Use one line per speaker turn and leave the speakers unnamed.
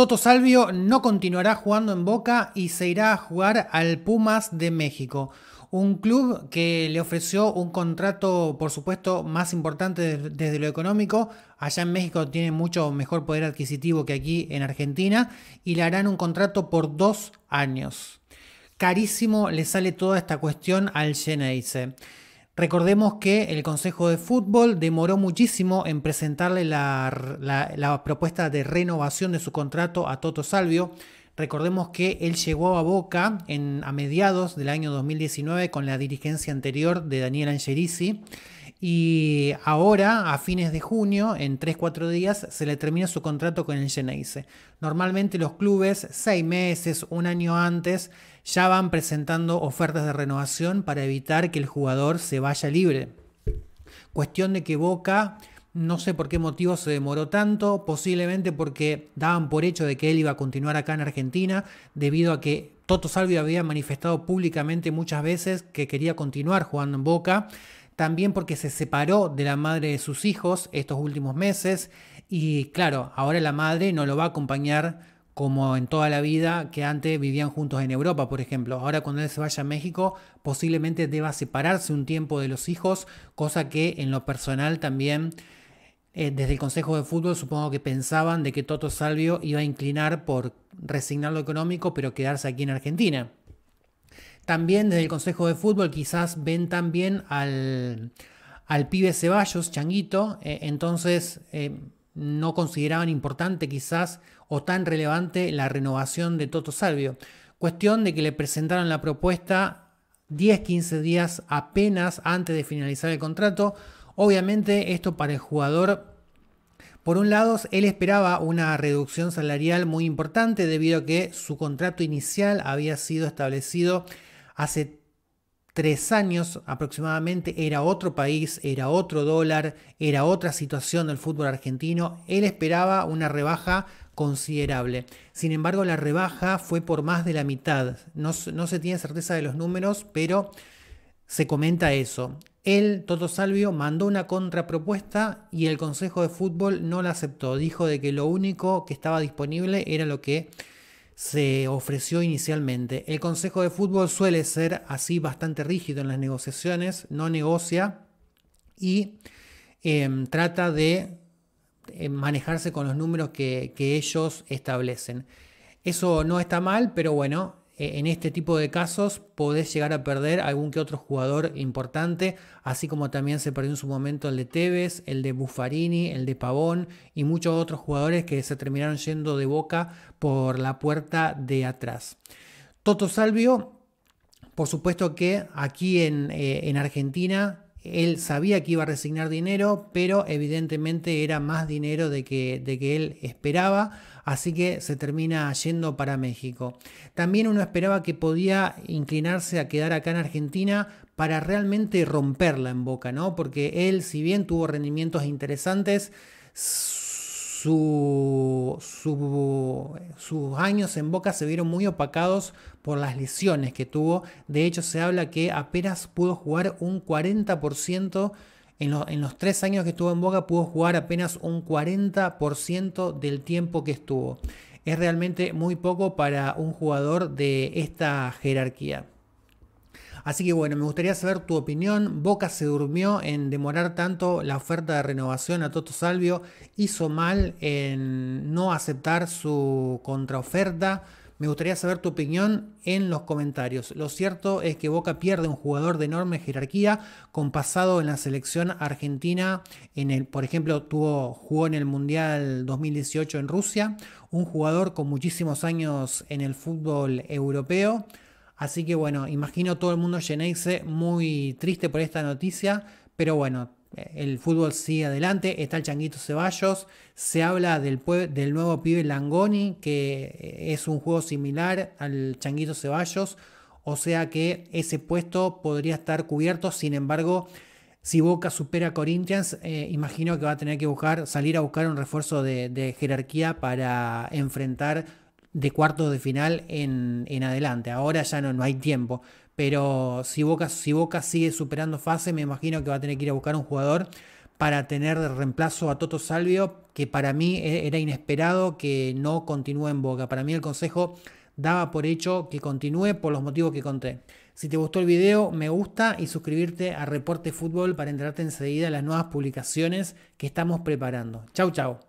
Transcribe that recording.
Toto Salvio no continuará jugando en Boca y se irá a jugar al Pumas de México. Un club que le ofreció un contrato, por supuesto, más importante desde lo económico. Allá en México tiene mucho mejor poder adquisitivo que aquí en Argentina. Y le harán un contrato por dos años. Carísimo le sale toda esta cuestión al Geneise. Recordemos que el Consejo de Fútbol demoró muchísimo en presentarle la, propuesta de renovación de su contrato a Toto Salvio. Recordemos que él llegó a Boca en, a mediados del año 2019 con la dirigencia anterior de Daniel Angelici. Y ahora, a fines de junio, en 3-4 días, se le termina su contrato con el Geneise. Normalmente los clubes, seis meses, un año antes, ya van presentando ofertas de renovación para evitar que el jugador se vaya libre. Cuestión de que Boca no sé por qué motivo se demoró tanto, posiblemente porque daban por hecho de que él iba a continuar acá en Argentina, debido a que Toto Salvio había manifestado públicamente muchas veces que quería continuar jugando en Boca también porque se separó de la madre de sus hijos estos últimos meses y claro, ahora la madre no lo va a acompañar como en toda la vida que antes vivían juntos en Europa, por ejemplo. Ahora cuando él se vaya a México, posiblemente deba separarse un tiempo de los hijos, cosa que en lo personal también eh, desde el Consejo de Fútbol supongo que pensaban de que Toto Salvio iba a inclinar por resignar lo económico, pero quedarse aquí en Argentina. También desde el Consejo de Fútbol quizás ven también al, pibe Ceballos, Changuito, eh, entonces eh, no consideraban importante quizás o tan relevante la renovación de Toto Salvio. Cuestión de que le presentaron la propuesta 10, 15 días apenas antes de finalizar el contrato. Obviamente esto para el jugador, por un lado, él esperaba una reducción salarial muy importante debido a que su contrato inicial había sido establecido hace tres años aproximadamente era otro país, era otro dólar, era otra situación del fútbol argentino. Él esperaba una rebaja considerable. Sin embargo, la rebaja fue por más de la mitad. No, se tiene certeza de los números, pero se comenta eso. Él, Toto Salvio, mandó una contrapropuesta y el Consejo de Fútbol no la aceptó. Dijo de que lo único que estaba disponible era lo que se ofreció inicialmente. El Consejo de Fútbol suele ser así bastante rígido en las negociaciones, no negocia y em, trata de eh, manejarse con los números que ellos establecen. Eso no está mal, pero bueno, eh, en este tipo de casos podés llegar a perder algún que otro jugador importante, así como también se perdió en su momento el de Tevez, el de Buffarini, el de Pavón y muchos otros jugadores que se terminaron yendo de boca por la puerta de atrás. Toto Salvio, por supuesto que aquí en, eh, en Argentina él sabía que iba a resignar dinero, pero evidentemente era más dinero de que, de que él esperaba, así que se termina yendo para México. También uno esperaba que podía inclinarse a quedar acá en Argentina para realmente romperla en boca, ¿no? Porque él, si bien tuvo rendimientos interesantes, sus años en Boca se vieron muy opacados por las lesiones que tuvo. De hecho, se habla que apenas pudo jugar un 40%. En, en los tres años que estuvo en Boca pudo jugar apenas un 40% del tiempo que estuvo. Es realmente muy poco para un jugador de esta jerarquía. Así que bueno, me gustaría saber tu opinión. Boca se durmió en demorar tanto la oferta de renovación a Toto Salvio. Hizo mal en no aceptar su contraoferta. Me gustaría saber tu opinión en los comentarios. Lo cierto es que Boca pierde un jugador de enorme jerarquía con pasado en la selección argentina. En el, por ejemplo, tuvo, jugó en el Mundial 2018 en Rusia. Un jugador con muchísimos años en el fútbol europeo. Así que bueno, imagino todo el mundo llenéis muy triste por esta noticia, pero bueno, eh, el fútbol sigue adelante, está el Changuito Ceballos, se habla del, nuevo pibe Langoni, que eh, es un juego similar al Changuito Ceballos, o sea que ese puesto podría estar cubierto, sin embargo, si Boca supera a Corinthians, eh, imagino que va a tener que buscar, salir a buscar un refuerzo de, de jerarquía para enfrentar de cuartos de final en, adelante. Ahora ya no, no hay tiempo. Pero si Boca, si Boca sigue superando fase, me imagino que va a tener que ir a buscar un jugador para tener de reemplazo a Toto Salvio, que para mí e, era inesperado que no continúe en Boca. Para mí el consejo daba por hecho que continúe por los motivos que conté. Si te gustó el video, me gusta y suscribirte a Reporte Fútbol para enterarte enseguida de las nuevas publicaciones que estamos preparando. Chau, chau.